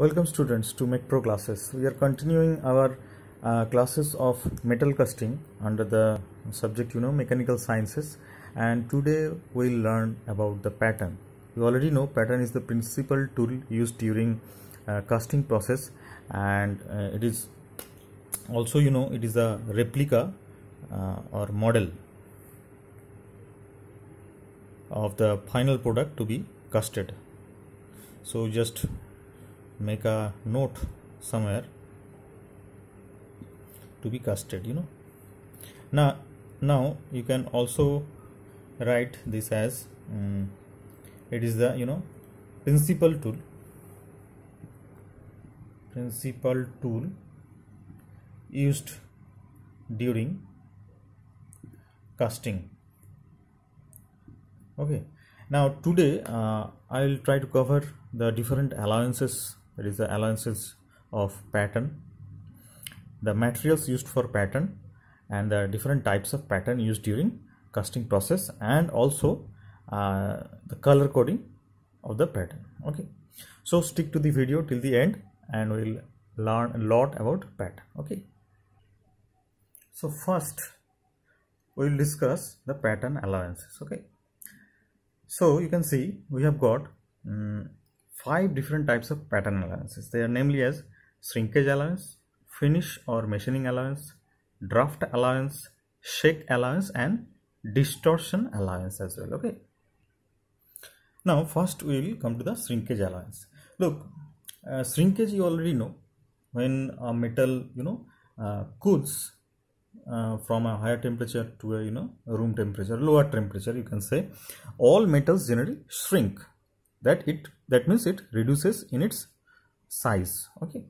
Welcome students to Make Pro classes. We are continuing our uh, classes of metal casting under the subject you know mechanical sciences and today we'll learn about the pattern. You already know pattern is the principal tool used during uh, casting process and uh, it is also you know it is a replica uh, or model of the final product to be casted. So just make a note somewhere to be casted you know now now you can also write this as um, it is the you know principal tool principal tool used during casting okay now today uh, i will try to cover the different allowances that is the allowances of pattern the materials used for pattern and the different types of pattern used during casting process and also uh, the color coding of the pattern okay so stick to the video till the end and we'll learn a lot about pattern okay so first we'll discuss the pattern allowances okay so you can see we have got um, five different types of pattern allowances. They are namely as shrinkage allowance, finish or machining allowance, draft allowance, shake allowance and distortion allowance as well. Okay. Now first we will come to the shrinkage allowance. Look, uh, shrinkage you already know when a metal you know uh, cools uh, from a higher temperature to a you know room temperature lower temperature you can say all metals generally shrink that it that means it reduces in its size okay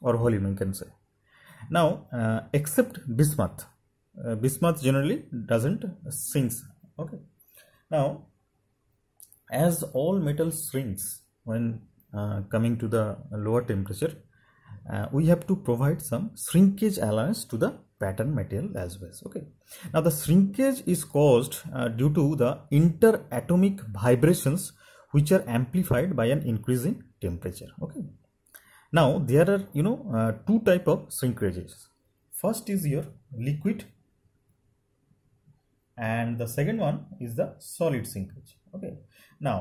or volume you can say now uh, except bismuth uh, bismuth generally doesn't shrinks okay now as all metal shrinks when uh, coming to the lower temperature uh, we have to provide some shrinkage allowance to the pattern material as well okay now the shrinkage is caused uh, due to the interatomic vibrations which are amplified by an increase in temperature okay now there are you know uh, two type of shrinkages first is your liquid and the second one is the solid sinkage okay now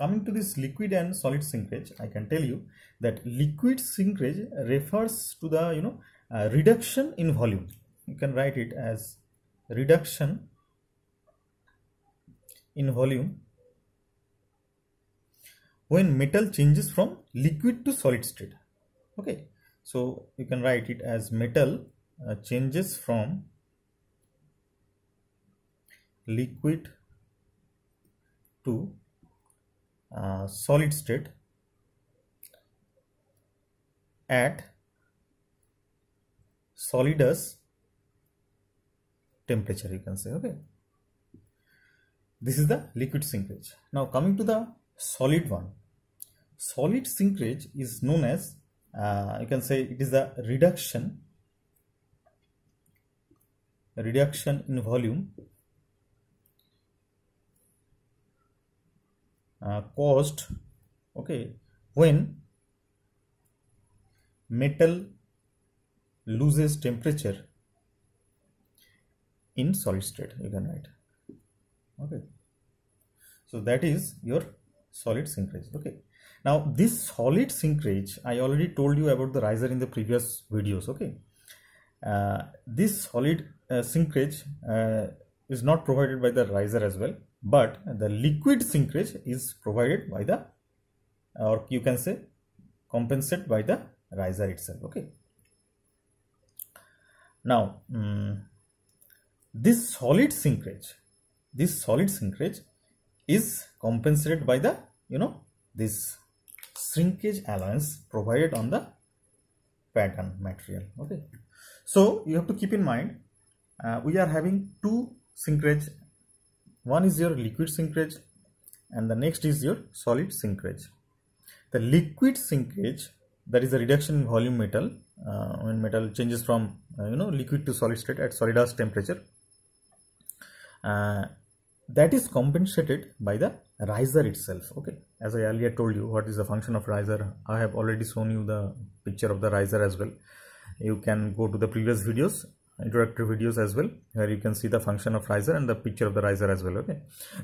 coming to this liquid and solid sinkage i can tell you that liquid sinkage refers to the you know uh, reduction in volume you can write it as reduction in volume when metal changes from liquid to solid state okay so you can write it as metal uh, changes from liquid to uh, solid state at solidus temperature you can say okay this is the liquid sinkage now coming to the solid one solid shrinkage is known as uh, you can say it is the reduction reduction in volume uh, caused okay when metal loses temperature in solid state you can write okay so that is your solid shrinkage okay now this solid sink i already told you about the riser in the previous videos okay uh, this solid uh, uh, is not provided by the riser as well but the liquid sink is provided by the or you can say compensated by the riser itself okay now um, this solid sink this solid sink is compensated by the you know this shrinkage allowance provided on the pattern material okay so you have to keep in mind uh, we are having two shrinkage one is your liquid shrinkage and the next is your solid shrinkage the liquid shrinkage that is the reduction in volume metal uh, when metal changes from uh, you know liquid to solid state at solid as temperature uh, that is compensated by the riser itself okay as i earlier told you what is the function of riser i have already shown you the picture of the riser as well you can go to the previous videos introductory videos as well where you can see the function of riser and the picture of the riser as well okay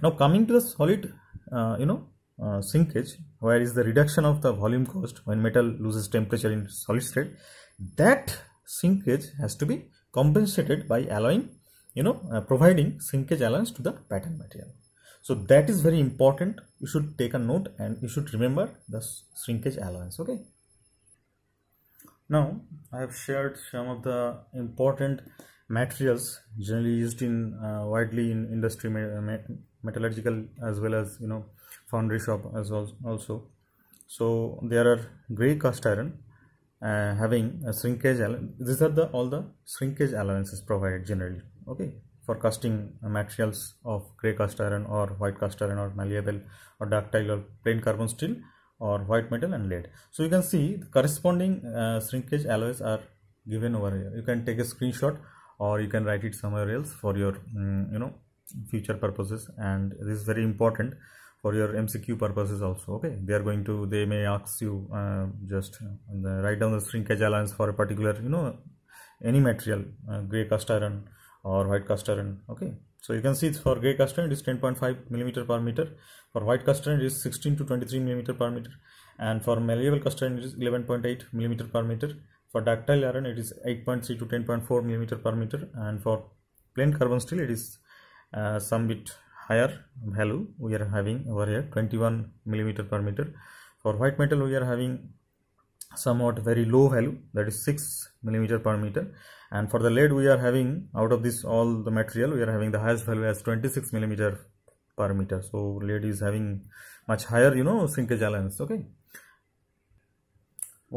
now coming to the solid uh, you know uh, sinkage where is the reduction of the volume cost when metal loses temperature in solid state that sinkage has to be compensated by allowing you know uh, providing shrinkage allowance to the pattern material so that is very important you should take a note and you should remember the shrinkage allowance okay now i have shared some of the important materials generally used in uh, widely in industry uh, metallurgical as well as you know foundry shop as well also so there are gray cast iron uh, having a shrinkage allowance. these are the all the shrinkage allowances provided generally okay for casting materials of gray cast iron or white cast iron or malleable or ductile or plain carbon steel or white metal and lead so you can see the corresponding uh, shrinkage alloys are given over here you can take a screenshot or you can write it somewhere else for your um, you know future purposes and this is very important for your mcq purposes also okay they are going to they may ask you uh, just uh, write down the shrinkage alloys for a particular you know any material uh, gray cast iron or white cast iron okay so you can see for gray cast iron it is 10.5 millimeter per meter for white cast iron it is 16 to 23 millimeter per meter and for malleable cast iron it is 11.8 millimeter per meter for ductile iron it is 8.3 to 10.4 millimeter per meter and for plain carbon steel it is uh, some bit higher value we are having over here 21 millimeter per meter for white metal we are having somewhat very low value that is 6 millimeter per meter and for the lead we are having out of this all the material we are having the highest value as 26 millimeter per meter so lead is having much higher you know shrinkage allowance okay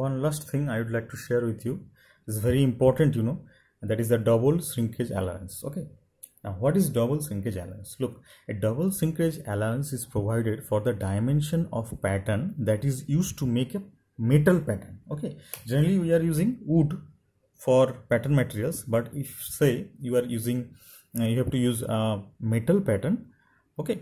one last thing i would like to share with you is very important you know that is the double shrinkage allowance okay now what is double shrinkage allowance look a double shrinkage allowance is provided for the dimension of pattern that is used to make a metal pattern okay generally we are using wood for pattern materials but if say you are using uh, you have to use a metal pattern okay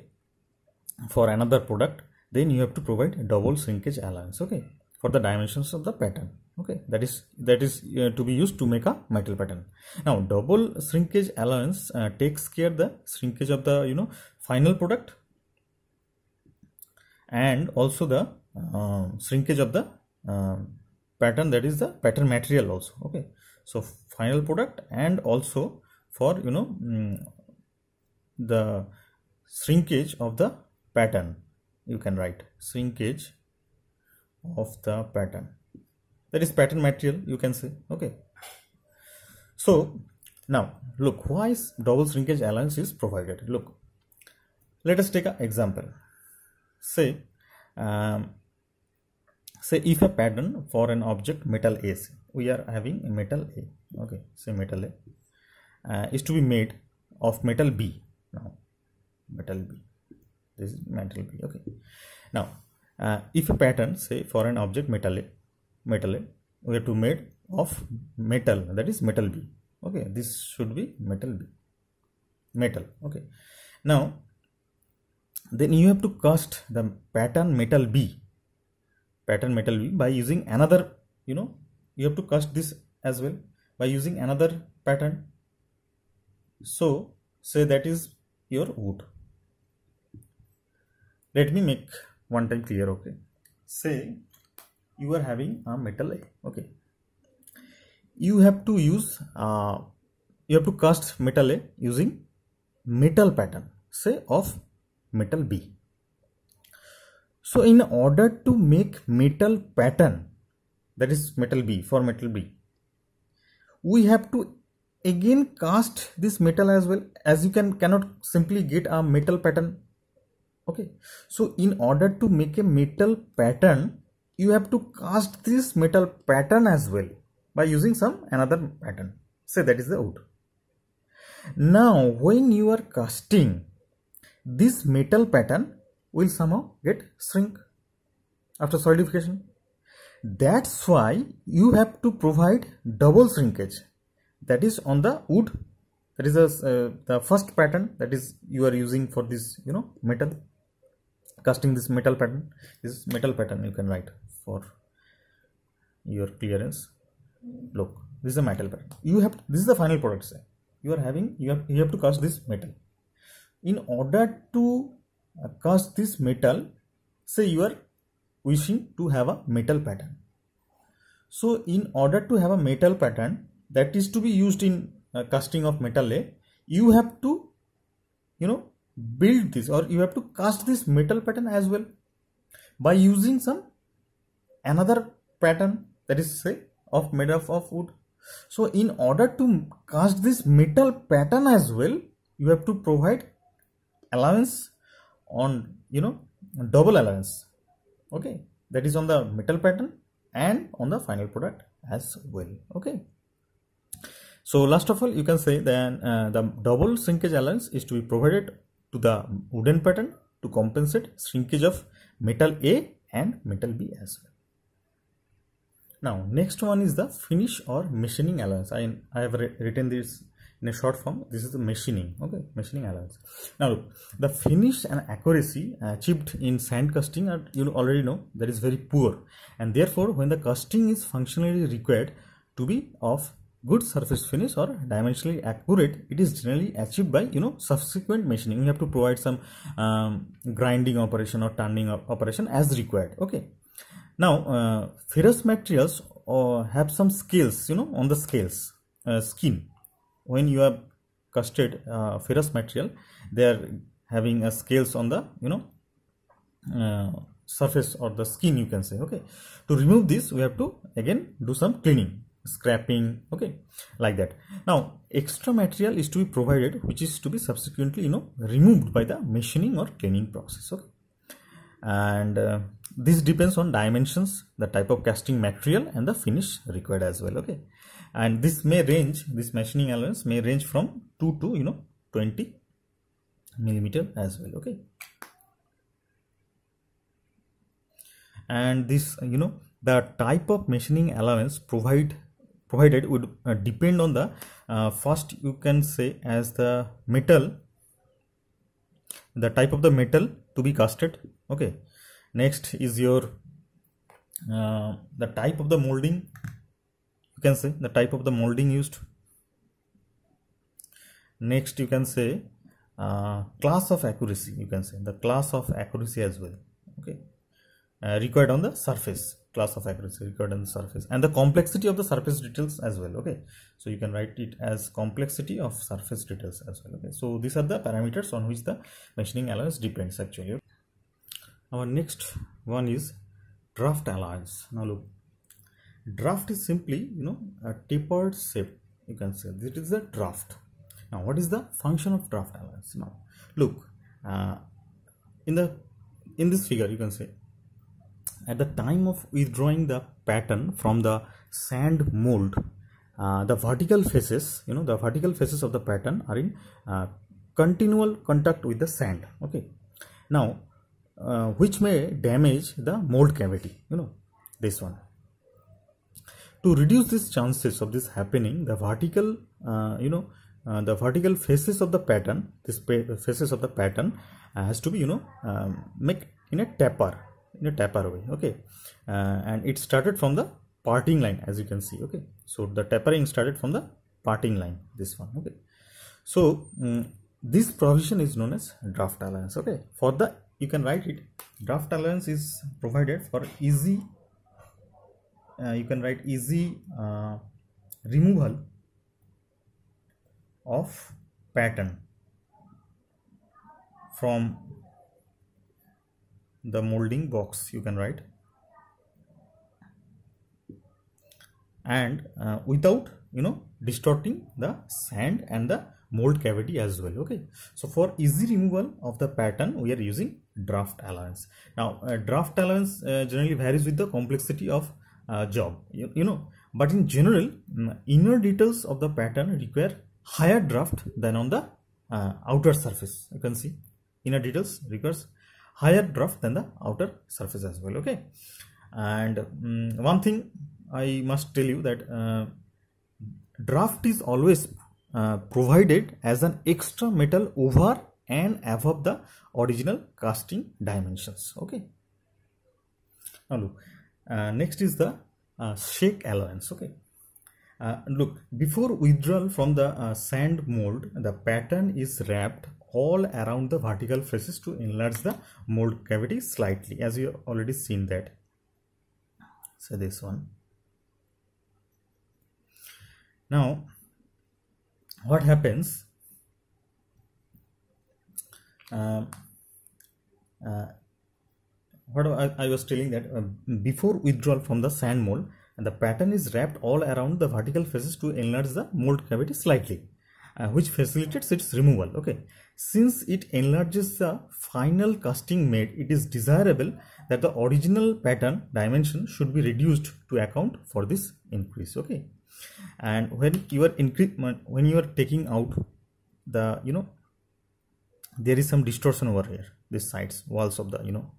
for another product then you have to provide double shrinkage allowance okay for the dimensions of the pattern okay that is that is uh, to be used to make a metal pattern now double shrinkage allowance uh, takes care the shrinkage of the you know final product and also the uh, shrinkage of the um, pattern that is the pattern material also okay so final product and also for you know mm, the shrinkage of the pattern you can write shrinkage of the pattern that is pattern material you can say okay so now look why is double shrinkage allowance is provided look let us take an example say um, say if a pattern for an object metal AC we are having metal A okay say metal A uh, is to be made of metal B now metal B this is metal B okay now uh, if a pattern say for an object metal A metal A we have to made of metal that is metal B okay this should be metal B metal okay now then you have to cast the pattern metal B pattern metal B by using another you know you have to cast this as well by using another pattern so say that is your wood let me make one time clear okay say you are having a metal A, okay you have to use uh, you have to cast metal A using metal pattern say of metal B so in order to make metal pattern that is metal B for metal B we have to again cast this metal as well as you can cannot simply get a metal pattern okay so in order to make a metal pattern you have to cast this metal pattern as well by using some another pattern say so that is the wood now when you are casting this metal pattern will somehow get shrink after solidification that's why you have to provide double shrinkage that is on the wood that is a, uh, the first pattern that is you are using for this you know metal casting this metal pattern this metal pattern you can write for your clearance look this is a metal pattern you have this is the final product say you are having you have you have to cast this metal in order to uh, cast this metal say you are Wishing to have a metal pattern. So in order to have a metal pattern that is to be used in uh, casting of metal you have to you know build this or you have to cast this metal pattern as well by using some another pattern that is say of made of, of wood. So in order to cast this metal pattern as well, you have to provide allowance on you know double allowance okay that is on the metal pattern and on the final product as well okay so last of all you can say then uh, the double shrinkage allowance is to be provided to the wooden pattern to compensate shrinkage of metal A and metal B as well. Now next one is the finish or machining allowance. I, I have written this in a short form this is the machining okay machining allowance now look, the finish and accuracy achieved in sand casting are you already know that is very poor and therefore when the casting is functionally required to be of good surface finish or dimensionally accurate it is generally achieved by you know subsequent machining you have to provide some um, grinding operation or turning operation as required okay now uh, ferrous materials uh, have some scales you know on the scales uh, skin when you have casted uh, ferrous material they are having a scales on the you know uh, surface or the skin you can say okay to remove this we have to again do some cleaning scrapping okay like that now extra material is to be provided which is to be subsequently you know removed by the machining or cleaning process okay and uh, this depends on dimensions the type of casting material and the finish required as well okay and this may range this machining allowance may range from 2 to you know 20 millimeter as well okay and this you know the type of machining allowance provide provided would uh, depend on the uh, first you can say as the metal the type of the metal to be casted okay next is your uh, the type of the molding you can say the type of the molding used next you can say uh, class of accuracy you can say the class of accuracy as well okay uh, required on the surface class of accuracy required on the surface and the complexity of the surface details as well okay so you can write it as complexity of surface details as well okay so these are the parameters on which the machining allowance depends actually our next one is draft allowance now look draft is simply you know a tapered shape you can say this is the draft now what is the function of draft now look uh, in the in this figure you can say at the time of withdrawing the pattern from the sand mold uh, the vertical faces you know the vertical faces of the pattern are in uh, continual contact with the sand okay now uh, which may damage the mold cavity you know this one to reduce these chances of this happening the vertical uh, you know uh, the vertical faces of the pattern this faces of the pattern has to be you know um, make in a taper in a taper way okay uh, and it started from the parting line as you can see okay so the tapering started from the parting line this one okay so um, this provision is known as draft allowance okay for the you can write it draft allowance is provided for easy uh, you can write easy uh, removal of pattern from the molding box you can write and uh, without you know distorting the sand and the mold cavity as well okay so for easy removal of the pattern we are using draft allowance now uh, draft allowance uh, generally varies with the complexity of uh, job you, you know but in general mm, inner details of the pattern require higher draft than on the uh, outer surface you can see inner details requires higher draft than the outer surface as well okay and um, one thing i must tell you that uh, draft is always uh, provided as an extra metal over and above the original casting dimensions okay now look uh, next is the uh, shake allowance okay uh, look before withdrawal from the sand mold the pattern is wrapped all around the vertical faces to enlarge the mold cavity slightly as you already seen that so this one now what happens uh, what I, I was telling that um, before withdrawal from the sand mold, the pattern is wrapped all around the vertical faces to enlarge the mold cavity slightly, uh, which facilitates its removal. Okay, since it enlarges the final casting made, it is desirable that the original pattern dimension should be reduced to account for this increase. Okay, and when you are increment, when you are taking out the you know there is some distortion over here, these sides walls of the you know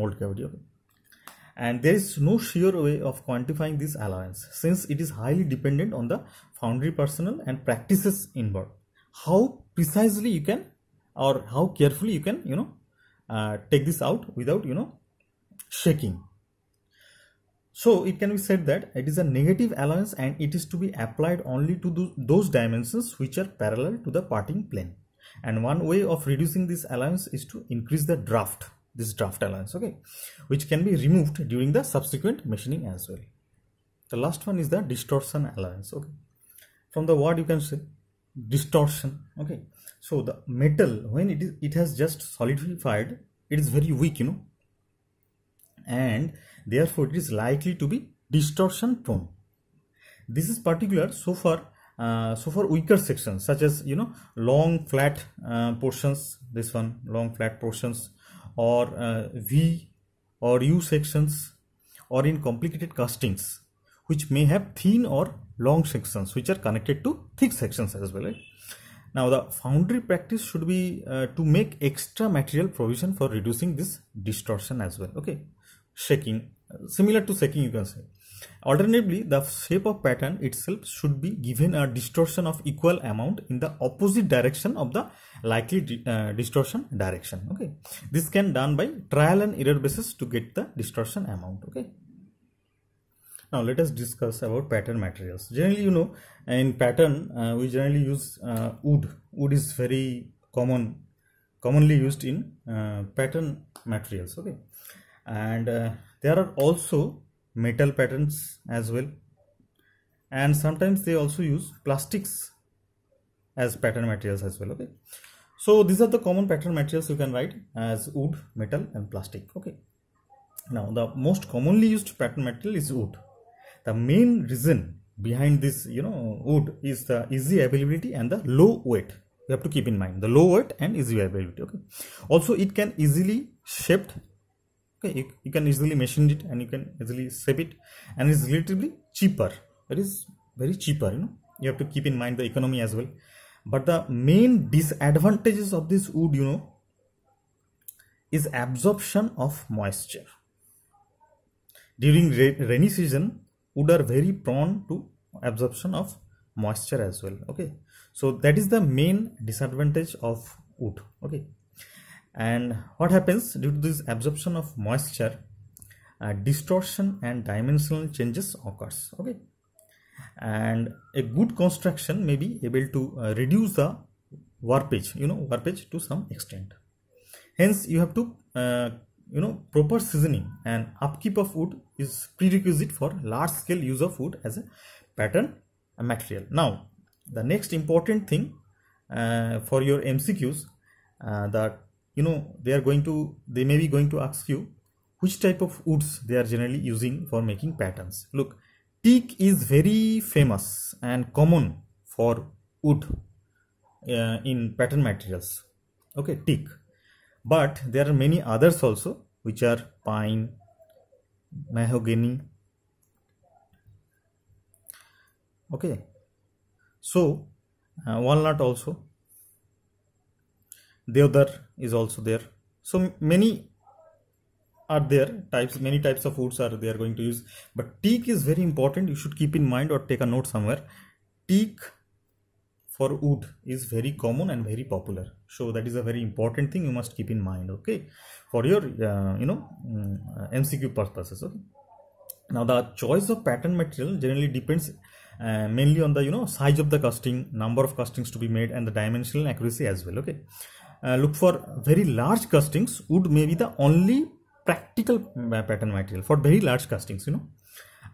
mold cavity okay and there is no sure way of quantifying this allowance since it is highly dependent on the foundry personnel and practices involved how precisely you can or how carefully you can you know uh, take this out without you know shaking so it can be said that it is a negative allowance and it is to be applied only to those dimensions which are parallel to the parting plane and one way of reducing this allowance is to increase the draft this draft allowance okay which can be removed during the subsequent machining as well the last one is the distortion allowance okay from the word you can say distortion okay so the metal when it is it has just solidified it is very weak you know and therefore it is likely to be distortion prone this is particular so far uh, so for weaker sections such as you know long flat uh, portions this one long flat portions or uh, V or U sections or in complicated castings which may have thin or long sections which are connected to thick sections as well. Right? Now the foundry practice should be uh, to make extra material provision for reducing this distortion as well. Okay, shaking uh, similar to shaking you can say Alternatively, the shape of pattern itself should be given a distortion of equal amount in the opposite direction of the likely di uh, distortion direction. Okay, this can done by trial and error basis to get the distortion amount. Okay. Now let us discuss about pattern materials. Generally, you know, in pattern uh, we generally use uh, wood. Wood is very common, commonly used in uh, pattern materials. Okay, and uh, there are also metal patterns as well and sometimes they also use plastics as pattern materials as well okay so these are the common pattern materials you can write as wood metal and plastic okay now the most commonly used pattern material is wood the main reason behind this you know wood is the easy availability and the low weight you have to keep in mind the low weight and easy availability okay also it can easily shaped okay you, you can easily machine it and you can easily save it and it's relatively cheaper it is very cheaper you know you have to keep in mind the economy as well but the main disadvantages of this wood you know is absorption of moisture during rainy season wood are very prone to absorption of moisture as well okay so that is the main disadvantage of wood okay and what happens due to this absorption of moisture uh, distortion and dimensional changes occurs okay and a good construction may be able to uh, reduce the warpage you know warpage to some extent hence you have to uh, you know proper seasoning and upkeep of wood is prerequisite for large scale use of wood as a pattern material now the next important thing uh, for your mcqs uh, the you know they are going to they may be going to ask you which type of woods they are generally using for making patterns look teak is very famous and common for wood uh, in pattern materials okay teak but there are many others also which are pine mahogany okay so uh, walnut also deodar is also there so many are there types many types of woods are they are going to use but teak is very important you should keep in mind or take a note somewhere teak for wood is very common and very popular so that is a very important thing you must keep in mind okay for your uh, you know mcq mm, purposes okay? now the choice of pattern material generally depends uh, mainly on the you know size of the casting number of castings to be made and the dimensional accuracy as well okay uh, look for very large castings wood may be the only practical uh, pattern material for very large castings you know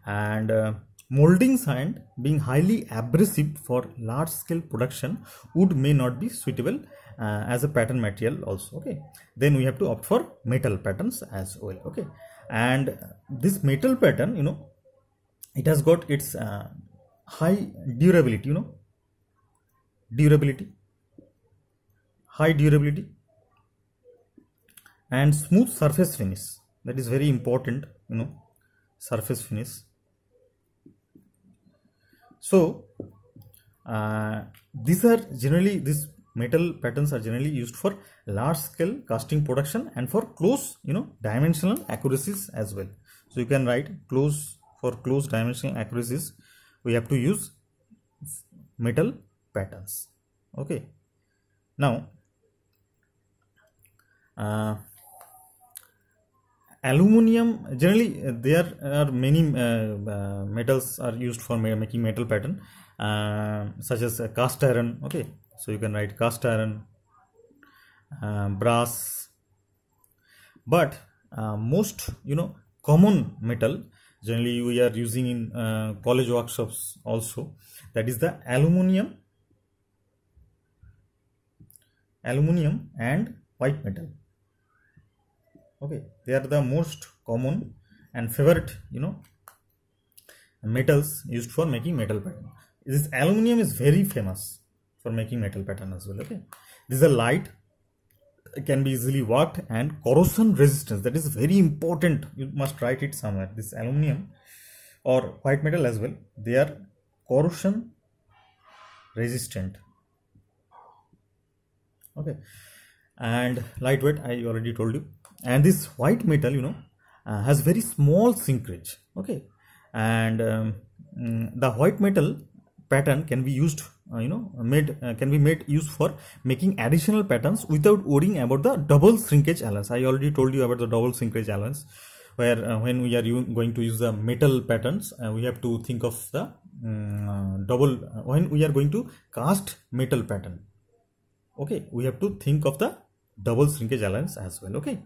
and uh, molding sand being highly abrasive for large scale production wood may not be suitable uh, as a pattern material also okay then we have to opt for metal patterns as well okay and this metal pattern you know it has got its uh, high durability you know durability high durability and smooth surface finish that is very important you know surface finish so uh, these are generally these metal patterns are generally used for large scale casting production and for close you know dimensional accuracies as well so you can write close for close dimensional accuracies we have to use metal patterns okay now uh, aluminum generally uh, there are many uh, uh, metals are used for making metal pattern such as cast iron okay so you can write cast iron brass but most you know common metal generally we are using in uh, college workshops also that is the aluminium aluminium and white metal okay they are the most common and favorite you know metals used for making metal pattern this aluminum is very famous for making metal pattern as well okay this is a light can be easily worked and corrosion resistance that is very important you must write it somewhere this aluminum or white metal as well they are corrosion resistant okay and lightweight i already told you and this white metal you know uh, has very small shrinkage okay and um, mm, the white metal pattern can be used uh, you know made uh, can be made use for making additional patterns without worrying about the double shrinkage allowance i already told you about the double shrinkage allowance where uh, when we are going to use the metal patterns uh, we have to think of the um, double uh, when we are going to cast metal pattern okay we have to think of the double shrinkage alliance as well okay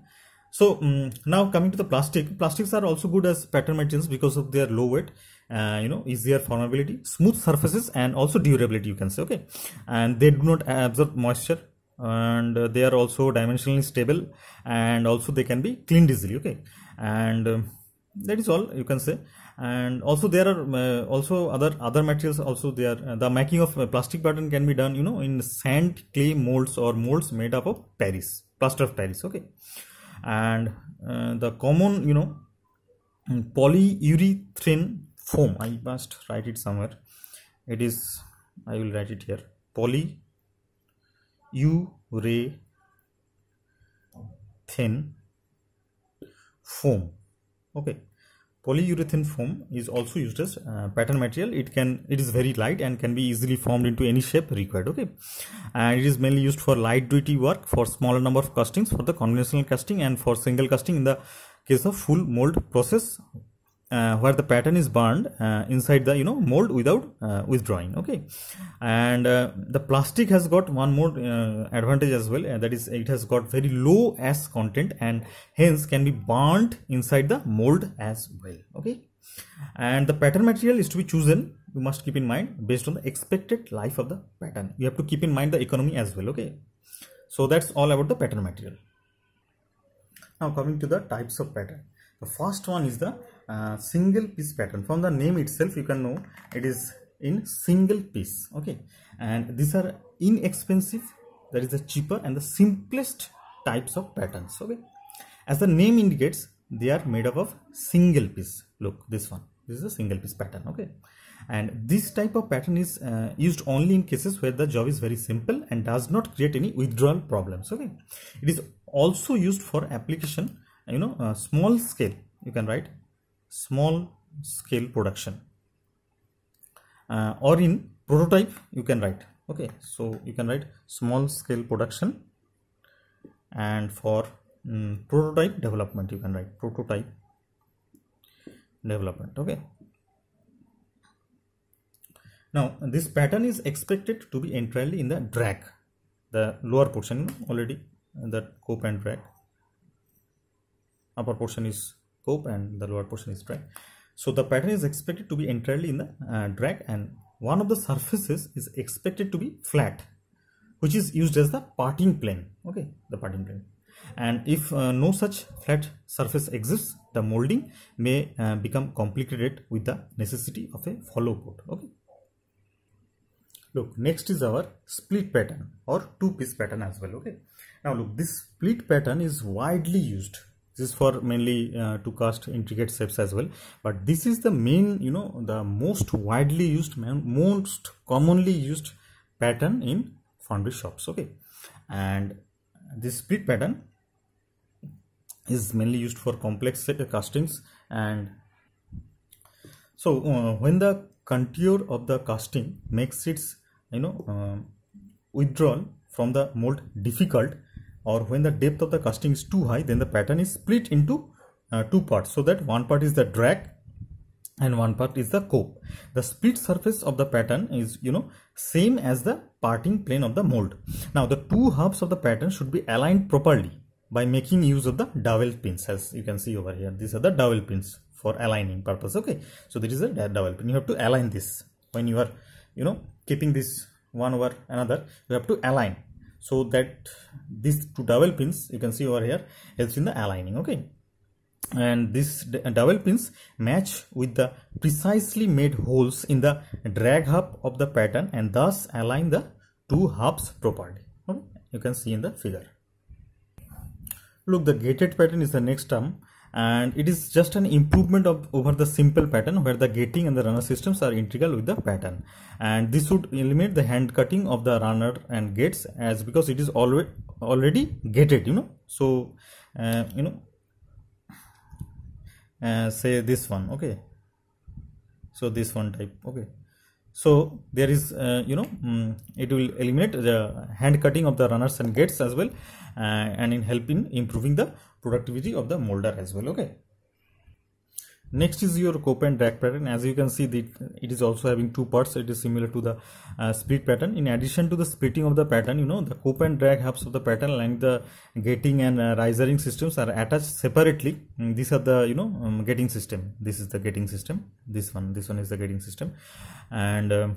so um, now coming to the plastic plastics are also good as pattern materials because of their low weight uh, you know easier formability smooth surfaces and also durability you can say okay and they do not absorb moisture and uh, they are also dimensionally stable and also they can be cleaned easily okay and um, that is all you can say and also there are uh, also other other materials also there uh, the making of uh, plastic pattern can be done you know in sand clay molds or molds made up of paris plaster of paris okay and uh, the common you know mm, polyurethane foam i must write it somewhere it is i will write it here Poly urethane foam okay polyurethane foam is also used as uh, pattern material it can it is very light and can be easily formed into any shape required okay and it is mainly used for light duty work for smaller number of castings for the conventional casting and for single casting in the case of full mold process uh, where the pattern is burned uh, inside the you know mold without uh, withdrawing okay and uh, the plastic has got one more uh, advantage as well uh, that is it has got very low ash content and hence can be burned inside the mold as well okay and the pattern material is to be chosen you must keep in mind based on the expected life of the pattern you have to keep in mind the economy as well okay so that's all about the pattern material now coming to the types of pattern the first one is the uh, single piece pattern from the name itself you can know it is in single piece okay and these are inexpensive that is the cheaper and the simplest types of patterns okay as the name indicates they are made up of single piece look this one this is a single piece pattern okay and this type of pattern is uh, used only in cases where the job is very simple and does not create any withdrawal problems okay it is also used for application you know uh, small scale you can write small scale production uh, or in prototype you can write okay so you can write small scale production and for um, prototype development you can write prototype development okay now this pattern is expected to be entirely in the drag the lower portion already uh, the cope and drag upper portion is scope and the lower portion is drag. So the pattern is expected to be entirely in the uh, drag and one of the surfaces is expected to be flat which is used as the parting plane okay the parting plane and if uh, no such flat surface exists the molding may uh, become complicated with the necessity of a follow coat okay look next is our split pattern or two piece pattern as well okay now look this split pattern is widely used this is for mainly uh, to cast intricate shapes as well but this is the main you know the most widely used most commonly used pattern in foundry shops okay and this split pattern is mainly used for complex castings and so uh, when the contour of the casting makes its you know uh, withdrawal from the mold difficult or when the depth of the casting is too high then the pattern is split into uh, two parts so that one part is the drag and one part is the cope. The split surface of the pattern is, you know, same as the parting plane of the mold. Now the two halves of the pattern should be aligned properly by making use of the dowel pins as you can see over here. These are the dowel pins for aligning purpose. Okay. So this is a dowel pin. You have to align this when you are, you know, keeping this one over another. You have to align so that these two dowel pins you can see over here helps in the aligning okay and these dowel pins match with the precisely made holes in the drag hub of the pattern and thus align the two hubs properly okay? you can see in the figure look the gated pattern is the next term and it is just an improvement of over the simple pattern where the gating and the runner systems are integral with the pattern and this would eliminate the hand cutting of the runner and gates as because it is always already gated you know so uh, you know uh, say this one okay so this one type okay so there is uh, you know mm, it will eliminate the hand cutting of the runners and gates as well uh, and in help in improving the productivity of the molder as well okay next is your cope and drag pattern as you can see the, it is also having two parts it is similar to the uh, split pattern in addition to the splitting of the pattern you know the cope and drag hubs of the pattern like the gating and uh, risering systems are attached separately and mm, these are the you know um, getting system this is the getting system this one this one is the gating system and um,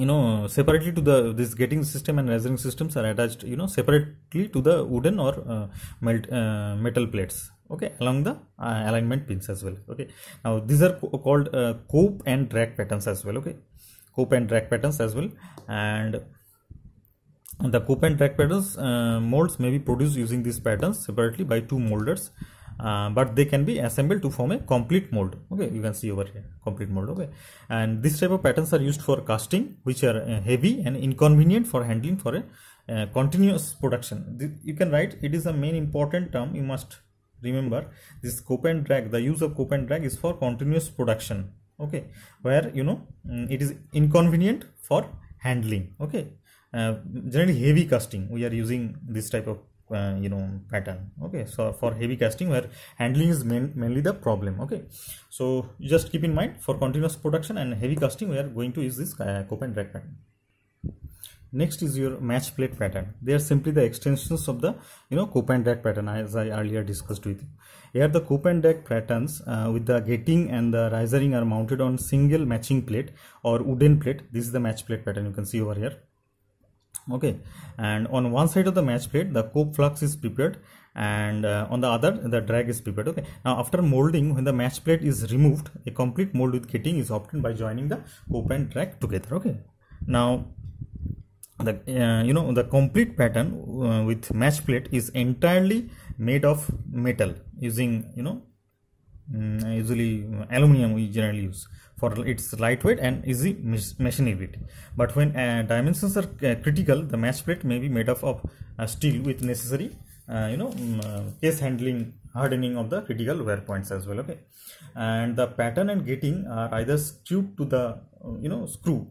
you know separately to the this getting system and measuring systems are attached you know separately to the wooden or uh, melt, uh, metal plates okay along the uh, alignment pins as well okay now these are co called uh, cope and drag patterns as well okay cope and drag patterns as well and the cope and drag patterns uh, molds may be produced using these patterns separately by two molders uh, but they can be assembled to form a complete mold okay you can see over here complete mold okay and this type of patterns are used for casting which are uh, heavy and inconvenient for handling for a uh, continuous production you can write it is a main important term you must remember this cope and drag the use of cope and drag is for continuous production okay where you know mm, it is inconvenient for handling okay uh, generally heavy casting we are using this type of uh, you know pattern okay so for heavy casting where handling is main, mainly the problem okay so just keep in mind for continuous production and heavy casting we are going to use this uh, cope and drag pattern next is your match plate pattern they are simply the extensions of the you know cope and drag pattern as i earlier discussed with you here the cope and drag patterns uh, with the gating and the risering are mounted on single matching plate or wooden plate this is the match plate pattern you can see over here okay and on one side of the match plate the cope flux is prepared and uh, on the other the drag is prepared okay now after molding when the match plate is removed a complete mold with kitting is obtained by joining the cope and drag together okay now the uh, you know the complete pattern uh, with match plate is entirely made of metal using you know um, usually uh, aluminum we generally use for its lightweight and easy machinability but when uh, dimensions are uh, critical the match plate may be made up of steel with necessary uh, you know um, case handling hardening of the critical wear points as well okay and the pattern and getting are either screwed to the you know screw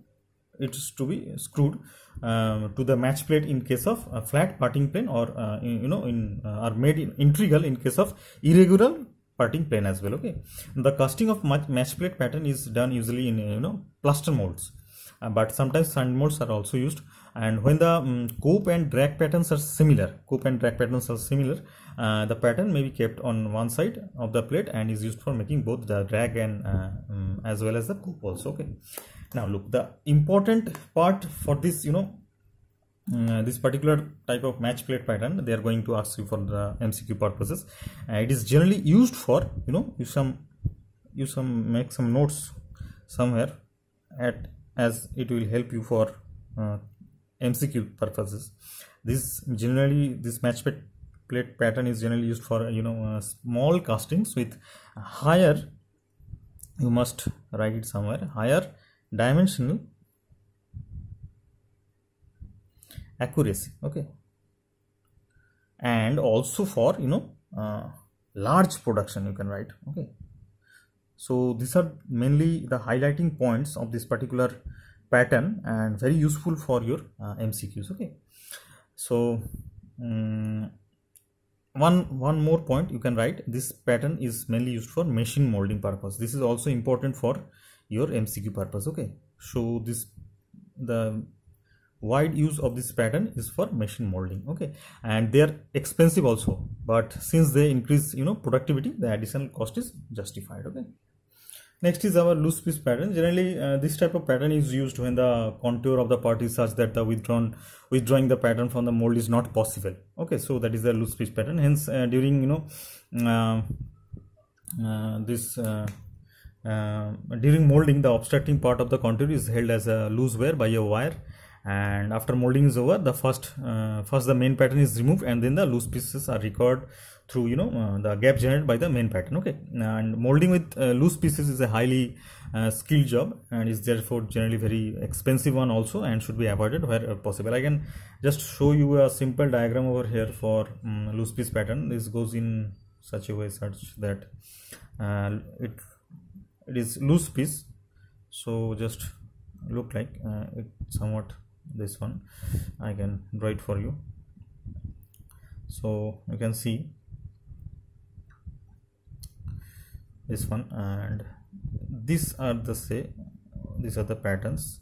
it's to be screwed um, to the match plate in case of a flat parting plane or uh, in, you know in uh, are made in integral in case of irregular parting plane as well okay the casting of mesh plate pattern is done usually in you know plaster molds uh, but sometimes sand molds are also used and when the um, cope and drag patterns are similar cope and drag patterns are similar uh, the pattern may be kept on one side of the plate and is used for making both the drag and uh, um, as well as the cope also okay now look the important part for this you know uh, this particular type of match plate pattern they are going to ask you for the mcq purposes uh, it is generally used for you know you some you some make some notes somewhere at as it will help you for uh, mcq purposes this generally this match plate, plate pattern is generally used for you know uh, small castings with higher you must write it somewhere higher dimensional accuracy okay and also for you know uh, large production you can write okay so these are mainly the highlighting points of this particular pattern and very useful for your uh, mcqs okay so um, one one more point you can write this pattern is mainly used for machine molding purpose this is also important for your mcq purpose okay so this the wide use of this pattern is for machine molding okay and they are expensive also but since they increase you know productivity the additional cost is justified okay next is our loose piece pattern generally uh, this type of pattern is used when the contour of the part is such that the withdrawn withdrawing the pattern from the mold is not possible okay so that is the loose piece pattern hence uh, during you know uh, uh this uh, uh, during molding the obstructing part of the contour is held as a loose wire by a wire and after molding is over the first uh, first the main pattern is removed and then the loose pieces are recovered through you know uh, the gap generated by the main pattern okay and molding with uh, loose pieces is a highly uh, skilled job and is therefore generally very expensive one also and should be avoided where uh, possible i can just show you a simple diagram over here for um, loose piece pattern this goes in such a way such that uh, it it is loose piece so just look like it somewhat this one I can write for you so you can see this one and these are the say these are the patterns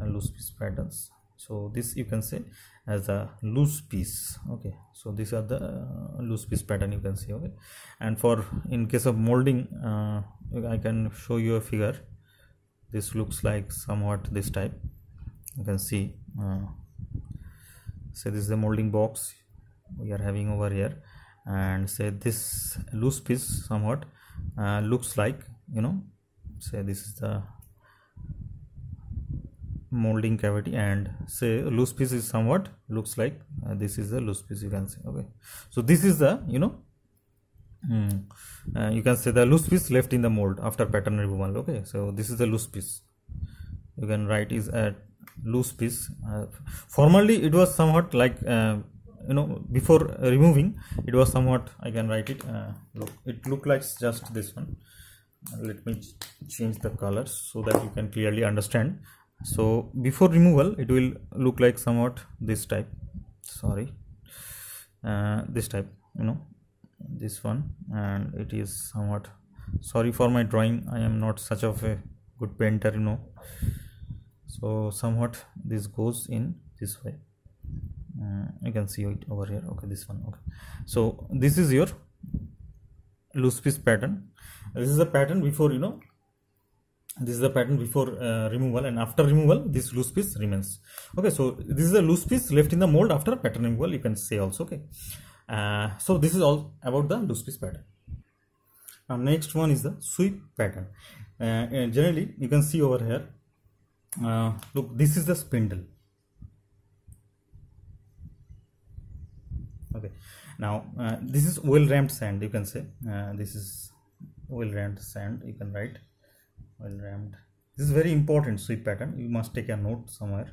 loose piece patterns so this you can say as a loose piece okay so these are the uh, loose piece pattern you can see okay and for in case of molding uh, i can show you a figure this looks like somewhat this type you can see uh, say this is the molding box we are having over here and say this loose piece somewhat uh, looks like you know say this is the molding cavity and say loose piece is somewhat looks like uh, this is the loose piece you can see okay so this is the you know hmm, uh, you can say the loose piece left in the mold after pattern removal okay so this is the loose piece you can write is at loose piece uh, formerly it was somewhat like uh, you know before removing it was somewhat i can write it uh, look it look like just this one uh, let me change the color so that you can clearly understand so before removal it will look like somewhat this type sorry uh, this type you know this one and it is somewhat sorry for my drawing i am not such of a good painter you know so somewhat this goes in this way uh, you can see it over here okay this one okay so this is your loose piece pattern this is the pattern before you know this is the pattern before uh, removal and after removal this loose piece remains okay so this is a loose piece left in the mold after pattern removal you can say also okay uh, so this is all about the loose piece pattern now next one is the sweep pattern uh, uh generally you can see over here uh, look this is the spindle okay now uh, this is well ramped sand you can say uh, this is well ramped sand you can write well ramped this is very important sweep pattern you must take a note somewhere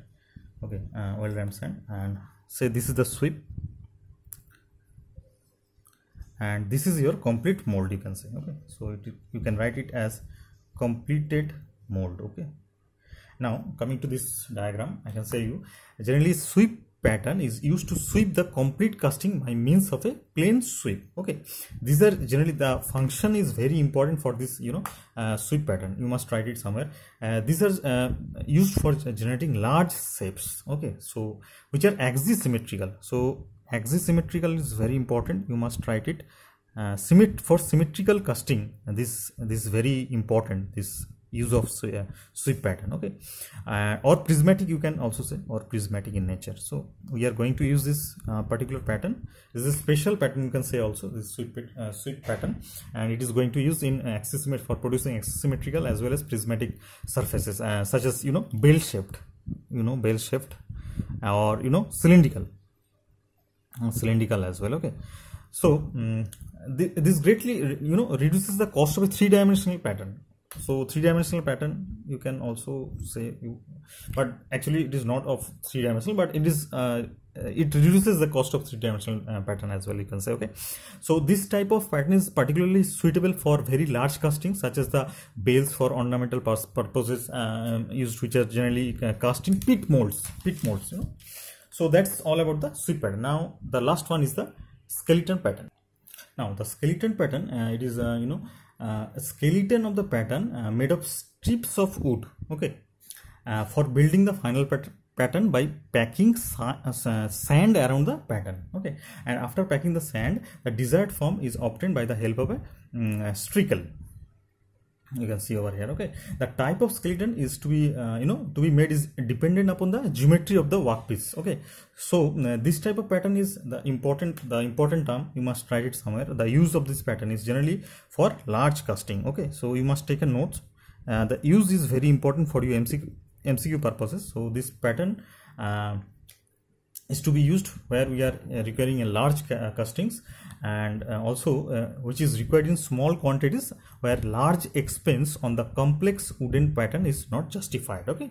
okay uh, well ramped sand and say this is the sweep and this is your complete mold you can say okay so it, you can write it as completed mold okay now coming to this diagram i can say you generally sweep pattern is used to sweep the complete casting by means of a plane sweep okay these are generally the function is very important for this you know uh, sweep pattern you must write it somewhere uh, these are uh, used for generating large shapes okay so which are axisymmetrical so axisymmetrical is very important you must write it uh, symmet for symmetrical casting this this very important this use of sweep pattern okay uh, or prismatic you can also say or prismatic in nature so we are going to use this uh, particular pattern this is a special pattern you can say also this sweep, uh, sweep pattern and it is going to use in axisymmetric for producing axisymmetrical as well as prismatic surfaces uh, such as you know bell shaped you know bell shaped or you know cylindrical uh, cylindrical as well okay so um, mm, th this greatly you know reduces the cost of a three dimensional pattern so three dimensional pattern you can also say you but actually it is not of three dimensional but it is uh, uh, it reduces the cost of three dimensional uh, pattern as well you can say okay so this type of pattern is particularly suitable for very large castings such as the bales for ornamental purposes um, used which are generally casting uh, cast in pit molds pit molds you know so that's all about the sweep pattern now the last one is the skeleton pattern now the skeleton pattern uh, it is you know uh, skeleton of the pattern uh, made of strips of wood okay uh, for building the final pattern pattern by packing sand around the pattern okay and after packing the sand the desired form is obtained by the help of a um, you can see over here okay the type of skeleton is to be uh, you know to be made is dependent upon the geometry of the workpiece okay so uh, this type of pattern is the important the important term you must write it somewhere the use of this pattern is generally for large casting okay so you must take a note uh, the use is very important for your MC, mcq purposes so this pattern uh, is to be used where we are uh, requiring a large uh, castings and uh, also uh, which is required in small quantities where large expense on the complex wooden pattern is not justified okay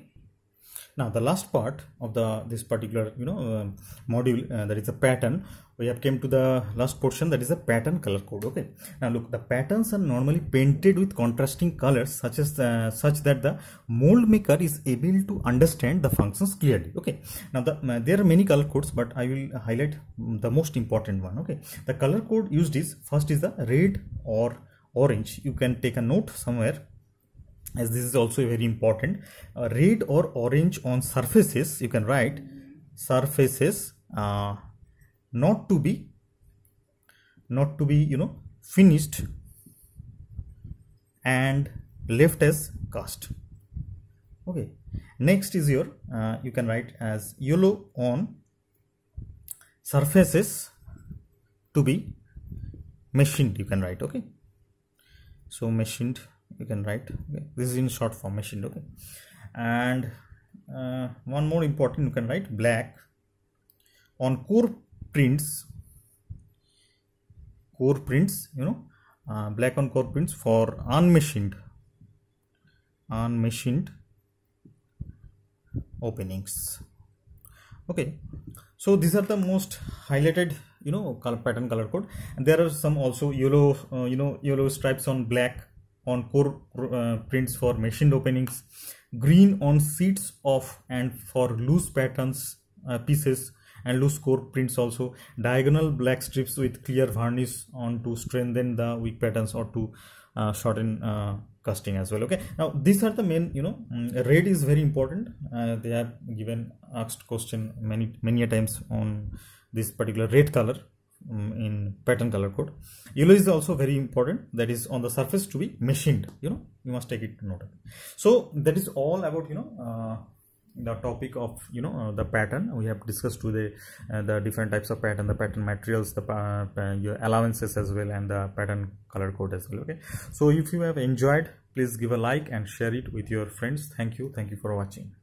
now the last part of the this particular you know uh, module uh, that is a pattern we have came to the last portion that is the pattern color code okay now look the patterns are normally painted with contrasting colors such as uh, such that the mold maker is able to understand the functions clearly okay now the, uh, there are many color codes but i will highlight the most important one okay the color code used is first is the red or orange you can take a note somewhere as this is also very important uh, red or orange on surfaces you can write surfaces uh, not to be not to be you know finished and left as cast okay next is your uh, you can write as yellow on surfaces to be machined you can write okay so machined you can write okay. this is in short form machined okay and uh, one more important you can write black on core prints core prints you know uh, black on core prints for unmachined unmachined openings okay so these are the most highlighted you know color pattern color code and there are some also yellow uh, you know yellow stripes on black on core uh, prints for machined openings green on seats of and for loose patterns uh, pieces and loose core prints also diagonal black strips with clear varnish on to strengthen the weak patterns or to uh, shorten uh, casting as well okay now these are the main you know mm, red is very important uh, they have given asked question many many times on this particular red color mm, in pattern color code yellow is also very important that is on the surface to be machined you know you must take it noted so that is all about you know uh, the topic of you know uh, the pattern we have discussed today uh, the different types of pattern the pattern materials the uh, your allowances as well and the pattern color code as well okay so if you have enjoyed please give a like and share it with your friends thank you thank you for watching